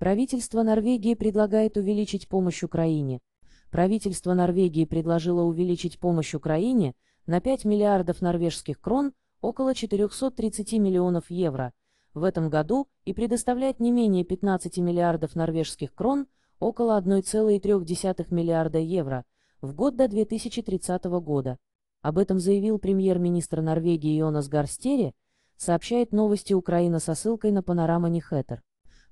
Правительство Норвегии предлагает увеличить помощь Украине. Правительство Норвегии предложило увеличить помощь Украине на 5 миллиардов норвежских крон, около 430 миллионов евро, в этом году и предоставлять не менее 15 миллиардов норвежских крон, около 1,3 миллиарда евро, в год до 2030 года. Об этом заявил премьер-министр Норвегии Йонас Гарстери, сообщает новости Украина со ссылкой на панорама Нехетер.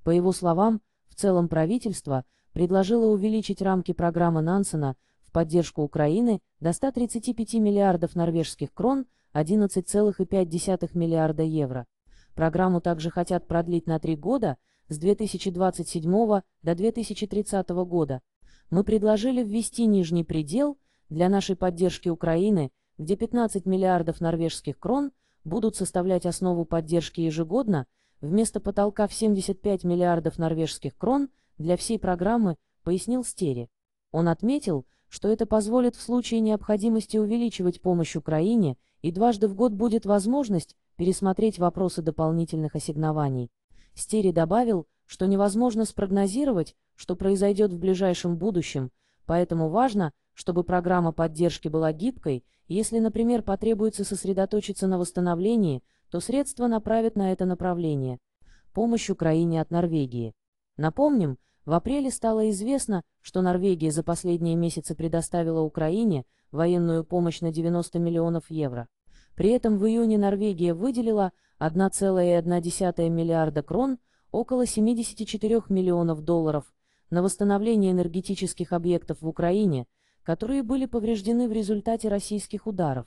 По его словам, в целом правительство предложило увеличить рамки программы Нансена в поддержку Украины до 135 миллиардов норвежских крон, 11,5 миллиарда евро. Программу также хотят продлить на три года, с 2027 до 2030 года. Мы предложили ввести нижний предел для нашей поддержки Украины, где 15 миллиардов норвежских крон будут составлять основу поддержки ежегодно – вместо потолка в 75 миллиардов норвежских крон для всей программы, пояснил Стери. Он отметил, что это позволит в случае необходимости увеличивать помощь Украине, и дважды в год будет возможность пересмотреть вопросы дополнительных ассигнований. Стери добавил, что невозможно спрогнозировать, что произойдет в ближайшем будущем, поэтому важно, чтобы программа поддержки была гибкой, если, например, потребуется сосредоточиться на восстановлении, то средства направят на это направление – помощь Украине от Норвегии. Напомним, в апреле стало известно, что Норвегия за последние месяцы предоставила Украине военную помощь на 90 миллионов евро. При этом в июне Норвегия выделила 1,1 миллиарда крон, около 74 миллионов долларов, на восстановление энергетических объектов в Украине, которые были повреждены в результате российских ударов.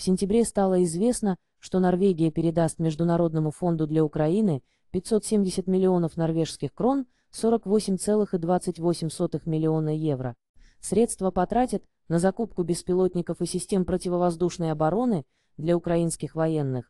В сентябре стало известно, что Норвегия передаст Международному фонду для Украины 570 миллионов норвежских крон, 48,28 миллиона евро. Средства потратят на закупку беспилотников и систем противовоздушной обороны для украинских военных,